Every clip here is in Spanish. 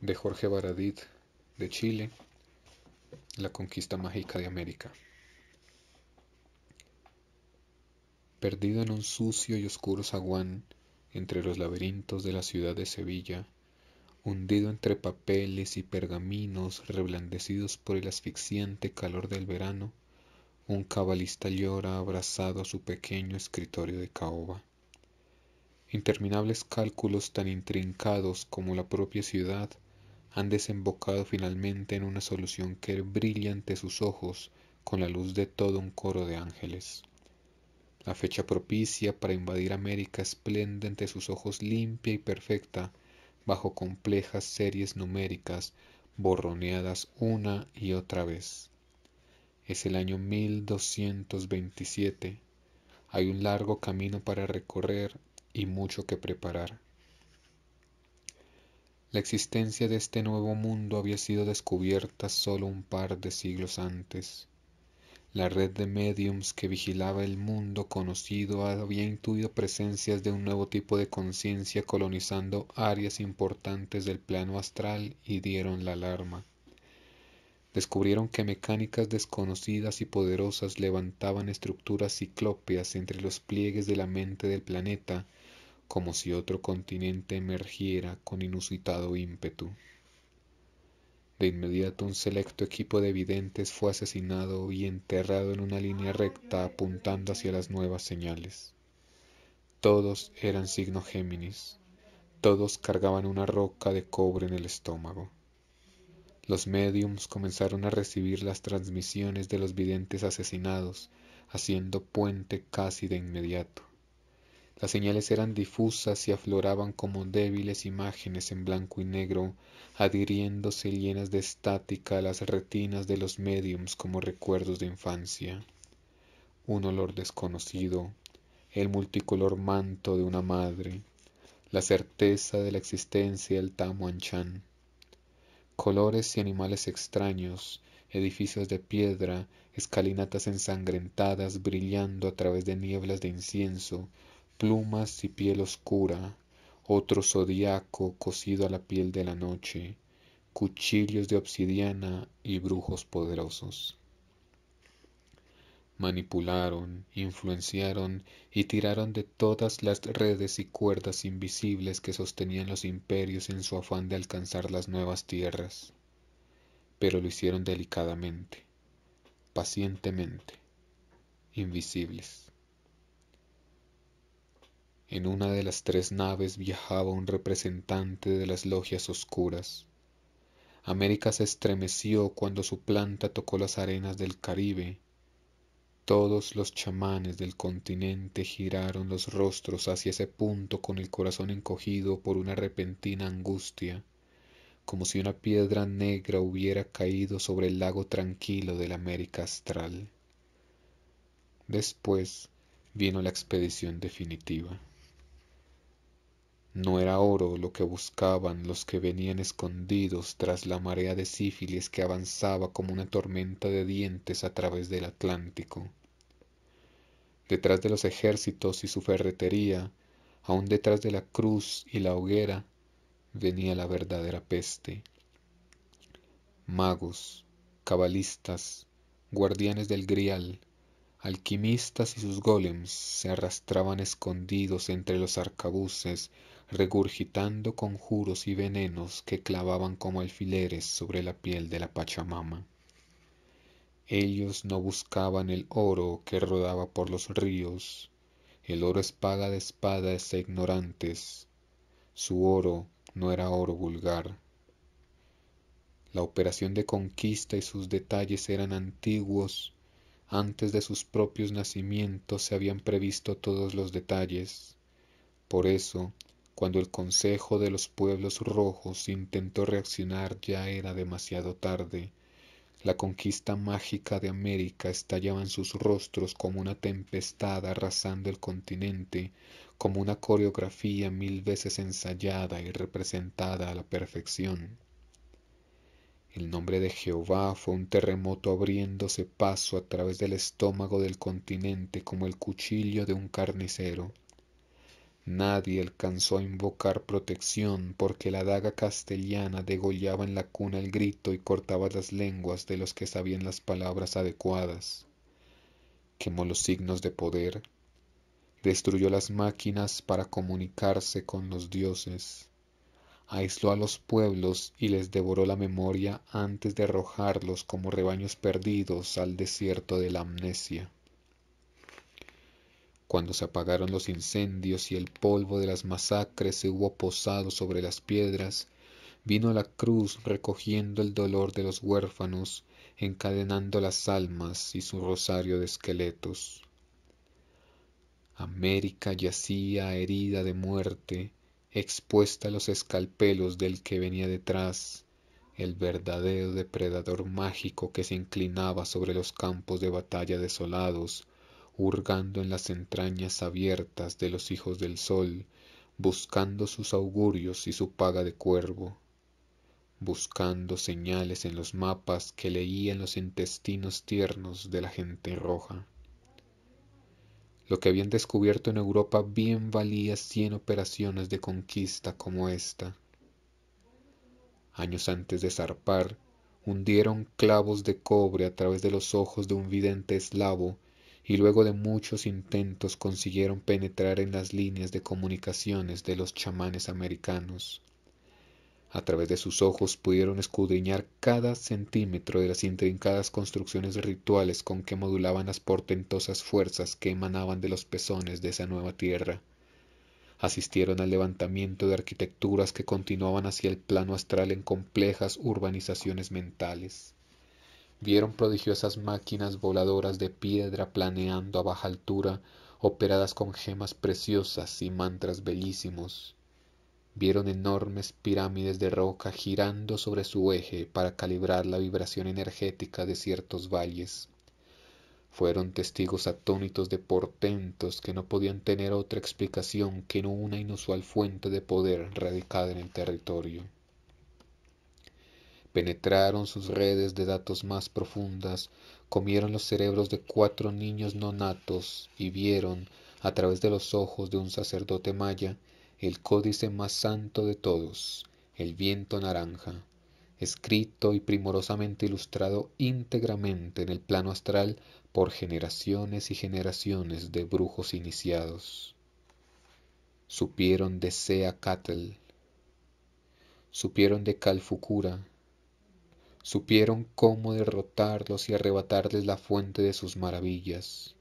de Jorge Baradit de Chile, La conquista mágica de América. Perdido en un sucio y oscuro zaguán entre los laberintos de la ciudad de Sevilla, hundido entre papeles y pergaminos reblandecidos por el asfixiante calor del verano, un cabalista llora abrazado a su pequeño escritorio de caoba. Interminables cálculos tan intrincados como la propia ciudad han desembocado finalmente en una solución que brilla ante sus ojos con la luz de todo un coro de ángeles. La fecha propicia para invadir América esplende ante sus ojos limpia y perfecta bajo complejas series numéricas borroneadas una y otra vez. Es el año 1227. Hay un largo camino para recorrer y mucho que preparar. La existencia de este nuevo mundo había sido descubierta solo un par de siglos antes. La red de mediums que vigilaba el mundo conocido había intuido presencias de un nuevo tipo de conciencia colonizando áreas importantes del plano astral y dieron la alarma. Descubrieron que mecánicas desconocidas y poderosas levantaban estructuras ciclópeas entre los pliegues de la mente del planeta como si otro continente emergiera con inusitado ímpetu. De inmediato un selecto equipo de videntes fue asesinado y enterrado en una línea recta apuntando hacia las nuevas señales. Todos eran signo Géminis, todos cargaban una roca de cobre en el estómago. Los mediums comenzaron a recibir las transmisiones de los videntes asesinados, haciendo puente casi de inmediato. Las señales eran difusas y afloraban como débiles imágenes en blanco y negro, adhiriéndose llenas de estática a las retinas de los mediums como recuerdos de infancia. Un olor desconocido, el multicolor manto de una madre, la certeza de la existencia del tamuanchan, Colores y animales extraños, edificios de piedra, escalinatas ensangrentadas brillando a través de nieblas de incienso, plumas y piel oscura, otro zodiaco cosido a la piel de la noche, cuchillos de obsidiana y brujos poderosos. Manipularon, influenciaron y tiraron de todas las redes y cuerdas invisibles que sostenían los imperios en su afán de alcanzar las nuevas tierras. Pero lo hicieron delicadamente, pacientemente, invisibles. En una de las tres naves viajaba un representante de las logias oscuras. América se estremeció cuando su planta tocó las arenas del Caribe. Todos los chamanes del continente giraron los rostros hacia ese punto con el corazón encogido por una repentina angustia, como si una piedra negra hubiera caído sobre el lago tranquilo de la América astral. Después vino la expedición definitiva. No era oro lo que buscaban los que venían escondidos tras la marea de sífilis que avanzaba como una tormenta de dientes a través del Atlántico. Detrás de los ejércitos y su ferretería, aún detrás de la cruz y la hoguera, venía la verdadera peste. Magos, cabalistas, guardianes del grial, alquimistas y sus golems se arrastraban escondidos entre los arcabuces, regurgitando conjuros y venenos que clavaban como alfileres sobre la piel de la Pachamama. Ellos no buscaban el oro que rodaba por los ríos, el oro es paga de espadas e ignorantes, su oro no era oro vulgar. La operación de conquista y sus detalles eran antiguos antes de sus propios nacimientos se habían previsto todos los detalles. Por eso, cuando el Consejo de los Pueblos Rojos intentó reaccionar ya era demasiado tarde. La conquista mágica de América estallaba en sus rostros como una tempestad arrasando el continente, como una coreografía mil veces ensayada y representada a la perfección. El nombre de Jehová fue un terremoto abriéndose paso a través del estómago del continente como el cuchillo de un carnicero. Nadie alcanzó a invocar protección porque la daga castellana degollaba en la cuna el grito y cortaba las lenguas de los que sabían las palabras adecuadas. Quemó los signos de poder, destruyó las máquinas para comunicarse con los dioses, aisló a los pueblos y les devoró la memoria antes de arrojarlos como rebaños perdidos al desierto de la amnesia. Cuando se apagaron los incendios y el polvo de las masacres se hubo posado sobre las piedras, vino la cruz recogiendo el dolor de los huérfanos, encadenando las almas y su rosario de esqueletos. América yacía herida de muerte, expuesta a los escalpelos del que venía detrás, el verdadero depredador mágico que se inclinaba sobre los campos de batalla desolados, hurgando en las entrañas abiertas de los hijos del sol, buscando sus augurios y su paga de cuervo, buscando señales en los mapas que leía en los intestinos tiernos de la gente roja. Lo que habían descubierto en Europa bien valía cien operaciones de conquista como esta. Años antes de zarpar, hundieron clavos de cobre a través de los ojos de un vidente eslavo y luego de muchos intentos consiguieron penetrar en las líneas de comunicaciones de los chamanes americanos. A través de sus ojos pudieron escudriñar cada centímetro de las intrincadas construcciones rituales con que modulaban las portentosas fuerzas que emanaban de los pezones de esa nueva tierra. Asistieron al levantamiento de arquitecturas que continuaban hacia el plano astral en complejas urbanizaciones mentales. Vieron prodigiosas máquinas voladoras de piedra planeando a baja altura, operadas con gemas preciosas y mantras bellísimos vieron enormes pirámides de roca girando sobre su eje para calibrar la vibración energética de ciertos valles. Fueron testigos atónitos de portentos que no podían tener otra explicación que no una inusual fuente de poder radicada en el territorio. Penetraron sus redes de datos más profundas, comieron los cerebros de cuatro niños natos y vieron, a través de los ojos de un sacerdote maya, el códice más santo de todos, el viento naranja, escrito y primorosamente ilustrado íntegramente en el plano astral por generaciones y generaciones de brujos iniciados. Supieron de Sea Cattle, supieron de Calfucura, supieron cómo derrotarlos y arrebatarles la fuente de sus maravillas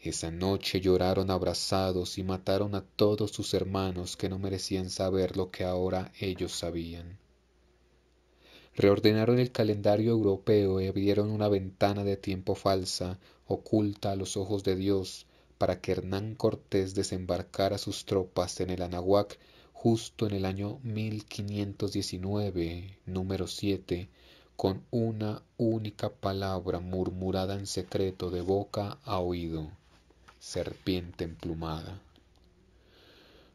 esa noche lloraron abrazados y mataron a todos sus hermanos que no merecían saber lo que ahora ellos sabían. Reordenaron el calendario europeo y abrieron una ventana de tiempo falsa, oculta a los ojos de Dios, para que Hernán Cortés desembarcara sus tropas en el Anahuac justo en el año 1519, número 7, con una única palabra murmurada en secreto de boca a oído serpiente emplumada.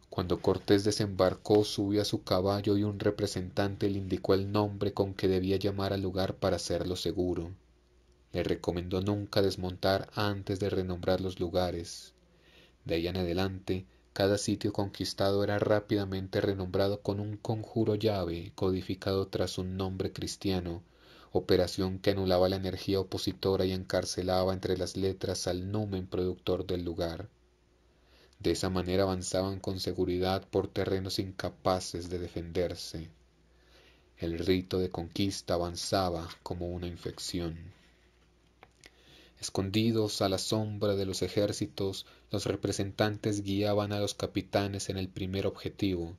Cuando Cortés desembarcó, subió a su caballo y un representante le indicó el nombre con que debía llamar al lugar para hacerlo seguro. Le recomendó nunca desmontar antes de renombrar los lugares. De ahí en adelante, cada sitio conquistado era rápidamente renombrado con un conjuro llave codificado tras un nombre cristiano operación que anulaba la energía opositora y encarcelaba entre las letras al numen productor del lugar. De esa manera avanzaban con seguridad por terrenos incapaces de defenderse. El rito de conquista avanzaba como una infección. Escondidos a la sombra de los ejércitos, los representantes guiaban a los capitanes en el primer objetivo,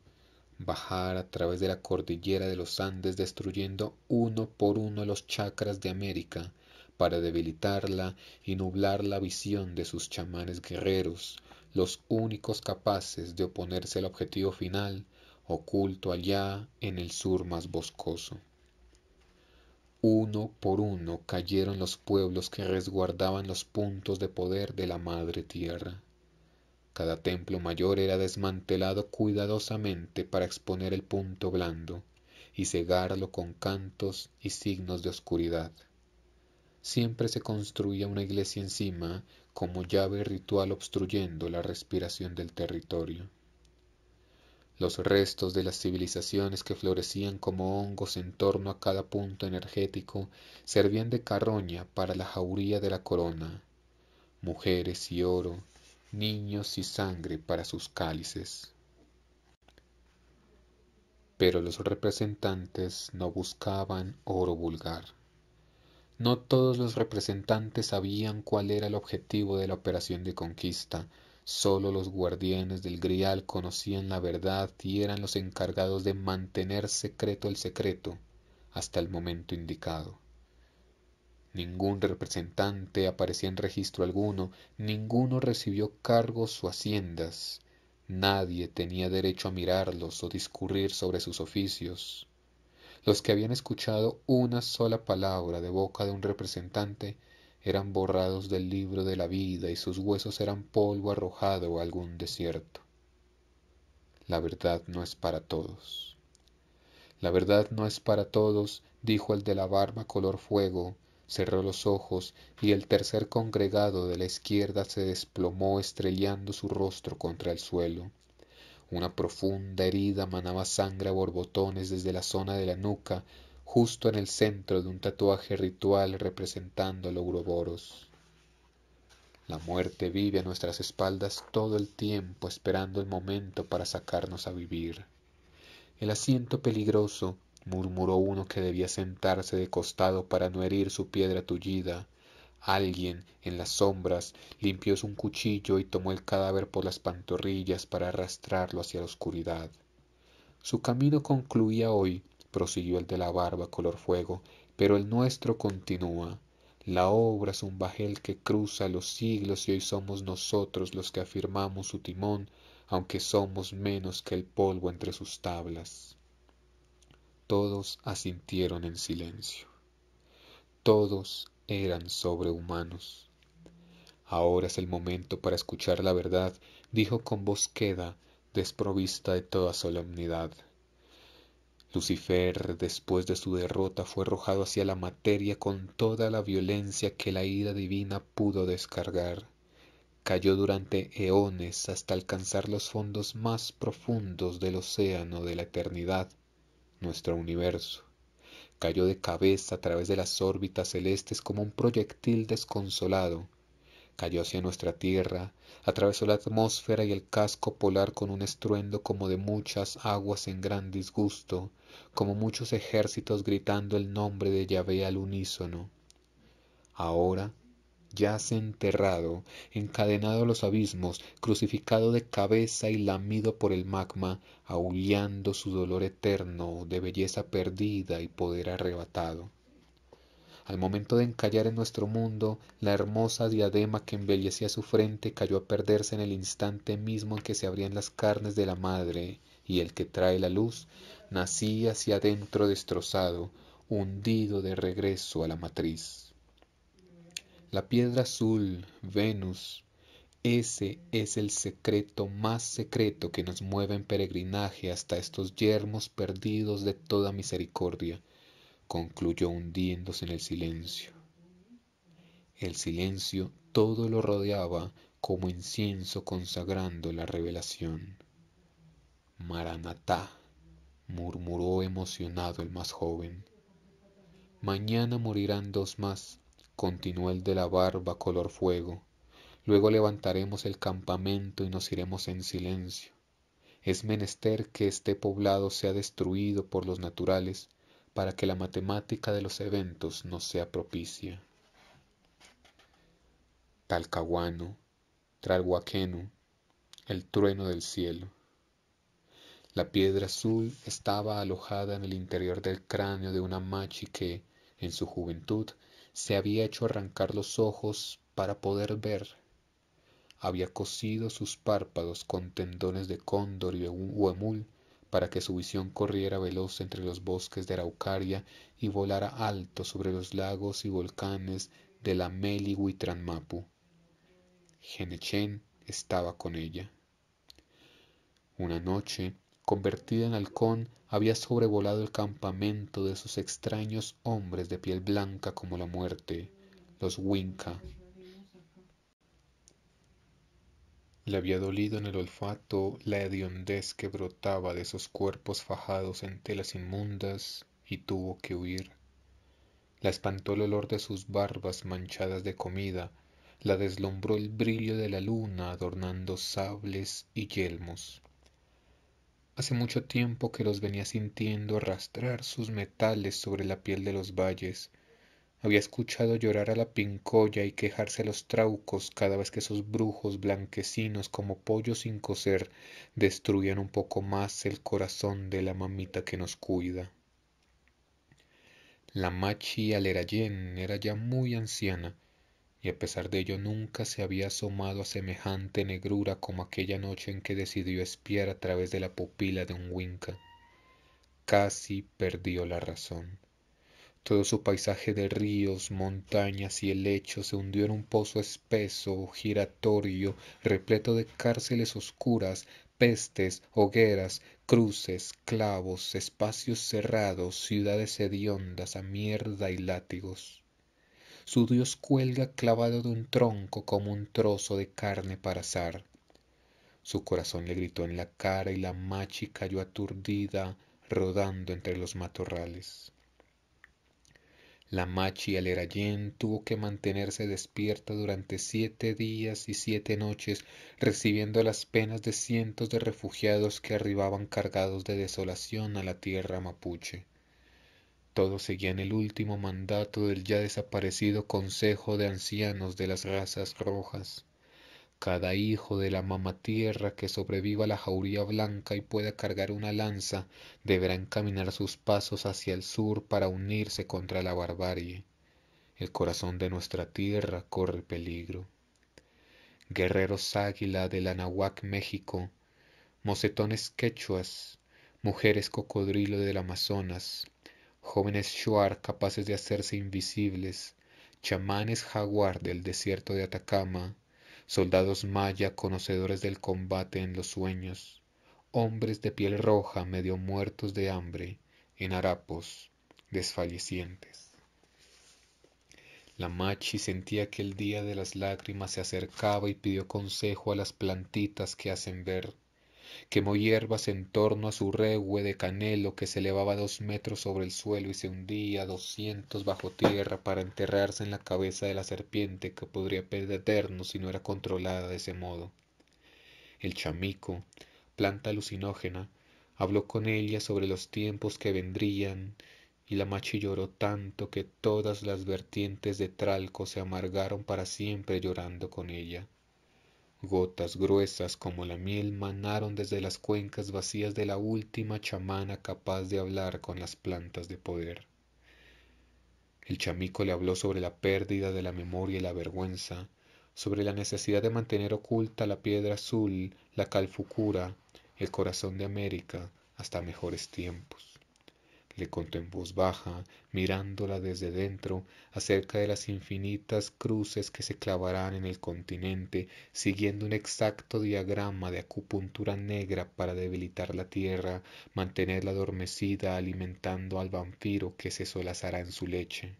bajar a través de la cordillera de los Andes destruyendo uno por uno los chakras de América para debilitarla y nublar la visión de sus chamanes guerreros, los únicos capaces de oponerse al objetivo final oculto allá en el sur más boscoso. Uno por uno cayeron los pueblos que resguardaban los puntos de poder de la madre tierra. Cada templo mayor era desmantelado cuidadosamente para exponer el punto blando y cegarlo con cantos y signos de oscuridad. Siempre se construía una iglesia encima como llave ritual obstruyendo la respiración del territorio. Los restos de las civilizaciones que florecían como hongos en torno a cada punto energético servían de carroña para la jauría de la corona. Mujeres y oro, niños y sangre para sus cálices. Pero los representantes no buscaban oro vulgar. No todos los representantes sabían cuál era el objetivo de la operación de conquista. Solo los guardianes del grial conocían la verdad y eran los encargados de mantener secreto el secreto hasta el momento indicado. Ningún representante aparecía en registro alguno, ninguno recibió cargos o haciendas, nadie tenía derecho a mirarlos o discurrir sobre sus oficios. Los que habían escuchado una sola palabra de boca de un representante eran borrados del libro de la vida y sus huesos eran polvo arrojado a algún desierto. La verdad no es para todos. La verdad no es para todos, dijo el de la barba color fuego, cerró los ojos y el tercer congregado de la izquierda se desplomó estrellando su rostro contra el suelo. Una profunda herida manaba sangre a borbotones desde la zona de la nuca, justo en el centro de un tatuaje ritual representando al Ouroboros. La muerte vive a nuestras espaldas todo el tiempo esperando el momento para sacarnos a vivir. El asiento peligroso murmuró uno que debía sentarse de costado para no herir su piedra tullida. Alguien, en las sombras, limpió su cuchillo y tomó el cadáver por las pantorrillas para arrastrarlo hacia la oscuridad. Su camino concluía hoy, prosiguió el de la barba color fuego, pero el nuestro continúa. La obra es un bajel que cruza los siglos y hoy somos nosotros los que afirmamos su timón, aunque somos menos que el polvo entre sus tablas. Todos asintieron en silencio. Todos eran sobrehumanos. Ahora es el momento para escuchar la verdad, dijo con voz queda, desprovista de toda solemnidad. Lucifer, después de su derrota, fue arrojado hacia la materia con toda la violencia que la ira divina pudo descargar. Cayó durante eones hasta alcanzar los fondos más profundos del océano de la eternidad nuestro universo. Cayó de cabeza a través de las órbitas celestes como un proyectil desconsolado. Cayó hacia nuestra Tierra, atravesó la atmósfera y el casco polar con un estruendo como de muchas aguas en gran disgusto, como muchos ejércitos gritando el nombre de Yahvé al unísono. Ahora, yace enterrado, encadenado a los abismos, crucificado de cabeza y lamido por el magma, aullando su dolor eterno de belleza perdida y poder arrebatado. Al momento de encallar en nuestro mundo, la hermosa diadema que embellecía su frente cayó a perderse en el instante mismo en que se abrían las carnes de la madre, y el que trae la luz nacía hacia adentro destrozado, hundido de regreso a la matriz. La piedra azul, Venus, ese es el secreto más secreto que nos mueve en peregrinaje hasta estos yermos perdidos de toda misericordia, concluyó hundiéndose en el silencio. El silencio todo lo rodeaba como incienso consagrando la revelación. Maranatá, murmuró emocionado el más joven. Mañana morirán dos más, continuó el de la barba color fuego. Luego levantaremos el campamento y nos iremos en silencio. Es menester que este poblado sea destruido por los naturales para que la matemática de los eventos nos sea propicia. Talcahuano, Tralhuaquenu, el trueno del cielo. La piedra azul estaba alojada en el interior del cráneo de una machi que, en su juventud, se había hecho arrancar los ojos para poder ver. Había cosido sus párpados con tendones de cóndor y de huemul para que su visión corriera veloz entre los bosques de Araucaria y volara alto sobre los lagos y volcanes de la Meli Genechen estaba con ella. Una noche, Convertida en halcón, había sobrevolado el campamento de esos extraños hombres de piel blanca como la muerte, los Winca. Le había dolido en el olfato la hediondez que brotaba de esos cuerpos fajados en telas inmundas y tuvo que huir. La espantó el olor de sus barbas manchadas de comida, la deslumbró el brillo de la luna adornando sables y yelmos. Hace mucho tiempo que los venía sintiendo arrastrar sus metales sobre la piel de los valles. Había escuchado llorar a la pincoya y quejarse a los traucos cada vez que esos brujos blanquecinos como pollos sin coser destruían un poco más el corazón de la mamita que nos cuida. La machi Alerayén era ya muy anciana y a pesar de ello nunca se había asomado a semejante negrura como aquella noche en que decidió espiar a través de la pupila de un Winca. Casi perdió la razón. Todo su paisaje de ríos, montañas y helechos se hundió en un pozo espeso, giratorio, repleto de cárceles oscuras, pestes, hogueras, cruces, clavos, espacios cerrados, ciudades hediondas a mierda y látigos. Su Dios cuelga clavado de un tronco como un trozo de carne para asar. Su corazón le gritó en la cara y la machi cayó aturdida, rodando entre los matorrales. La machi Alerayen tuvo que mantenerse despierta durante siete días y siete noches, recibiendo las penas de cientos de refugiados que arribaban cargados de desolación a la tierra mapuche. Todos seguían el último mandato del ya desaparecido Consejo de Ancianos de las Razas Rojas. Cada hijo de la Mama tierra que sobreviva a la jauría blanca y pueda cargar una lanza deberá encaminar sus pasos hacia el sur para unirse contra la barbarie. El corazón de nuestra tierra corre peligro. Guerreros águila del Anahuac, México, mocetones quechuas, mujeres cocodrilo del Amazonas, jóvenes shuar capaces de hacerse invisibles, chamanes jaguar del desierto de Atacama, soldados maya conocedores del combate en los sueños, hombres de piel roja medio muertos de hambre, en harapos, desfallecientes. La machi sentía que el día de las lágrimas se acercaba y pidió consejo a las plantitas que hacen ver quemó hierbas en torno a su regue de canelo que se elevaba dos metros sobre el suelo y se hundía doscientos bajo tierra para enterrarse en la cabeza de la serpiente que podría perdernos si no era controlada de ese modo. El chamico, planta alucinógena, habló con ella sobre los tiempos que vendrían y la machi lloró tanto que todas las vertientes de Tralco se amargaron para siempre llorando con ella gotas gruesas como la miel manaron desde las cuencas vacías de la última chamana capaz de hablar con las plantas de poder. El chamico le habló sobre la pérdida de la memoria y la vergüenza, sobre la necesidad de mantener oculta la piedra azul, la calfucura, el corazón de América, hasta mejores tiempos le contó en voz baja, mirándola desde dentro, acerca de las infinitas cruces que se clavarán en el continente, siguiendo un exacto diagrama de acupuntura negra para debilitar la tierra, mantenerla adormecida, alimentando al vampiro que se solazará en su leche.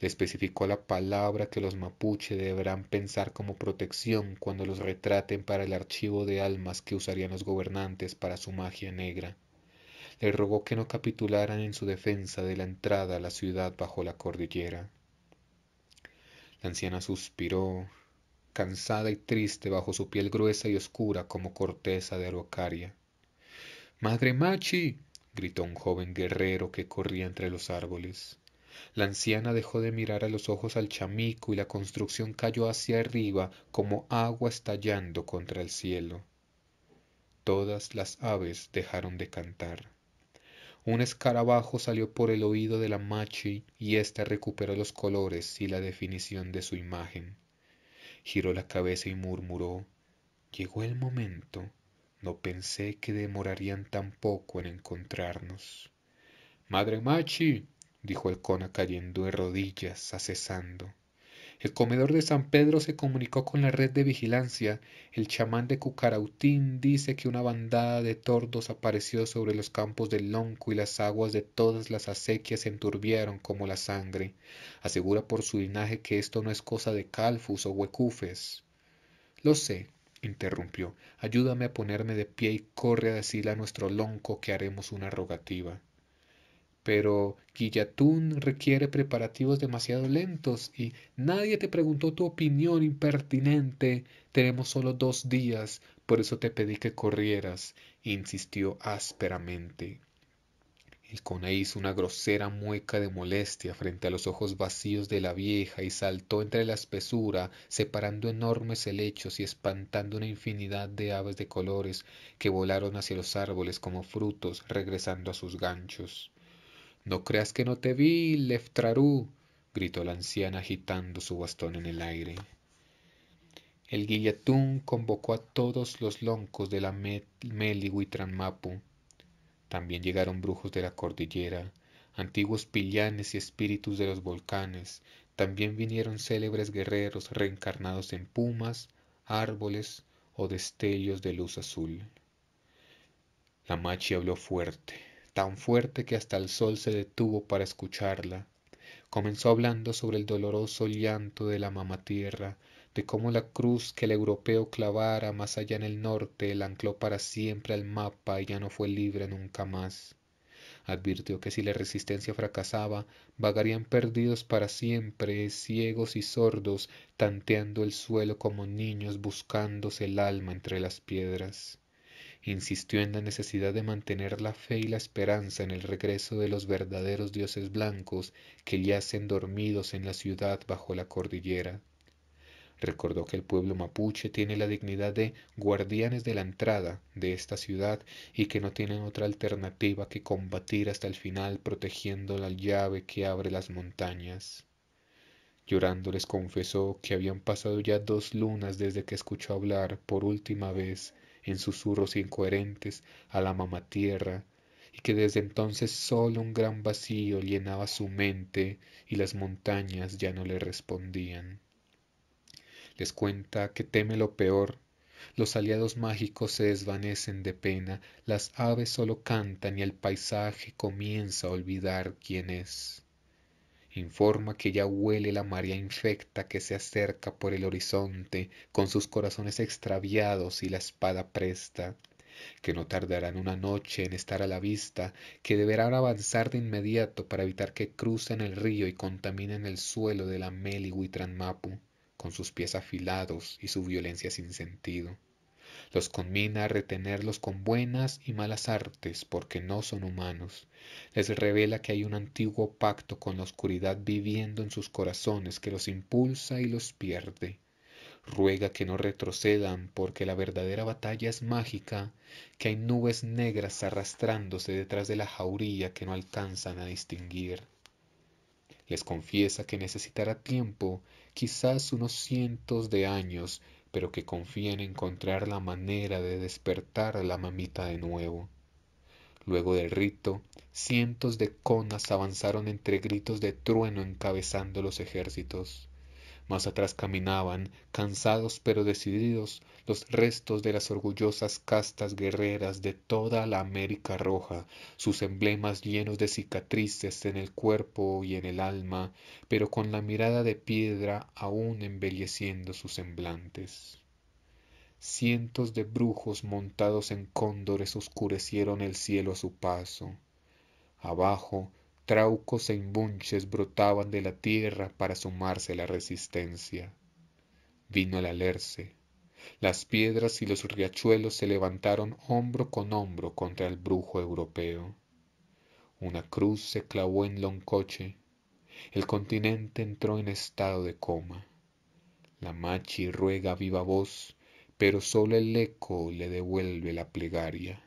Le especificó la palabra que los mapuche deberán pensar como protección cuando los retraten para el archivo de almas que usarían los gobernantes para su magia negra le rogó que no capitularan en su defensa de la entrada a la ciudad bajo la cordillera. La anciana suspiró, cansada y triste bajo su piel gruesa y oscura como corteza de araucaria. Madre Machi, gritó un joven guerrero que corría entre los árboles. La anciana dejó de mirar a los ojos al chamico y la construcción cayó hacia arriba como agua estallando contra el cielo. Todas las aves dejaron de cantar. Un escarabajo salió por el oído de la Machi y ésta recuperó los colores y la definición de su imagen. Giró la cabeza y murmuró Llegó el momento. No pensé que demorarían tan poco en encontrarnos. Madre Machi, dijo el cona cayendo de rodillas, acesando. El comedor de San Pedro se comunicó con la red de vigilancia. El chamán de Cucarautín dice que una bandada de tordos apareció sobre los campos del Lonco y las aguas de todas las acequias se enturbieron como la sangre. Asegura por su linaje que esto no es cosa de Calfus o Huecufes. Lo sé, interrumpió. Ayúdame a ponerme de pie y corre a decirle a nuestro Lonco que haremos una rogativa pero Guillatún requiere preparativos demasiado lentos y nadie te preguntó tu opinión impertinente. Tenemos solo dos días, por eso te pedí que corrieras, insistió ásperamente. El cone hizo una grosera mueca de molestia frente a los ojos vacíos de la vieja y saltó entre la espesura, separando enormes helechos y espantando una infinidad de aves de colores que volaron hacia los árboles como frutos, regresando a sus ganchos. No creas que no te vi, Leftrarú, gritó la anciana agitando su bastón en el aire. El Guillatún convocó a todos los loncos de la Melihuitranmapu. También llegaron brujos de la cordillera, antiguos pillanes y espíritus de los volcanes. También vinieron célebres guerreros reencarnados en pumas, árboles o destellos de luz azul. La machi habló fuerte tan fuerte que hasta el sol se detuvo para escucharla. Comenzó hablando sobre el doloroso llanto de la mamá tierra, de cómo la cruz que el europeo clavara más allá en el norte la ancló para siempre al mapa y ya no fue libre nunca más. Advirtió que si la resistencia fracasaba, vagarían perdidos para siempre, ciegos y sordos, tanteando el suelo como niños buscándose el alma entre las piedras insistió en la necesidad de mantener la fe y la esperanza en el regreso de los verdaderos dioses blancos que yacen dormidos en la ciudad bajo la cordillera. Recordó que el pueblo mapuche tiene la dignidad de guardianes de la entrada de esta ciudad y que no tienen otra alternativa que combatir hasta el final protegiendo la llave que abre las montañas. Llorando les confesó que habían pasado ya dos lunas desde que escuchó hablar por última vez en susurros incoherentes a la mamá tierra, y que desde entonces solo un gran vacío llenaba su mente y las montañas ya no le respondían. Les cuenta que teme lo peor, los aliados mágicos se desvanecen de pena, las aves solo cantan y el paisaje comienza a olvidar quién es informa que ya huele la marea infecta que se acerca por el horizonte con sus corazones extraviados y la espada presta, que no tardarán una noche en estar a la vista, que deberán avanzar de inmediato para evitar que crucen el río y contaminen el suelo de la Meli con sus pies afilados y su violencia sin sentido los conmina a retenerlos con buenas y malas artes porque no son humanos. Les revela que hay un antiguo pacto con la oscuridad viviendo en sus corazones que los impulsa y los pierde. Ruega que no retrocedan porque la verdadera batalla es mágica, que hay nubes negras arrastrándose detrás de la jauría que no alcanzan a distinguir. Les confiesa que necesitará tiempo, quizás unos cientos de años, pero que confía en encontrar la manera de despertar a la mamita de nuevo. Luego del rito, cientos de conas avanzaron entre gritos de trueno encabezando los ejércitos. Más atrás caminaban, cansados pero decididos, los restos de las orgullosas castas guerreras de toda la América Roja, sus emblemas llenos de cicatrices en el cuerpo y en el alma, pero con la mirada de piedra aún embelleciendo sus semblantes. Cientos de brujos montados en cóndores oscurecieron el cielo a su paso. Abajo, traucos e imbunches brotaban de la tierra para sumarse a la resistencia. Vino el alerce. Las piedras y los riachuelos se levantaron hombro con hombro contra el brujo europeo. Una cruz se clavó en Loncoche. El continente entró en estado de coma. La machi ruega viva voz, pero solo el eco le devuelve la plegaria.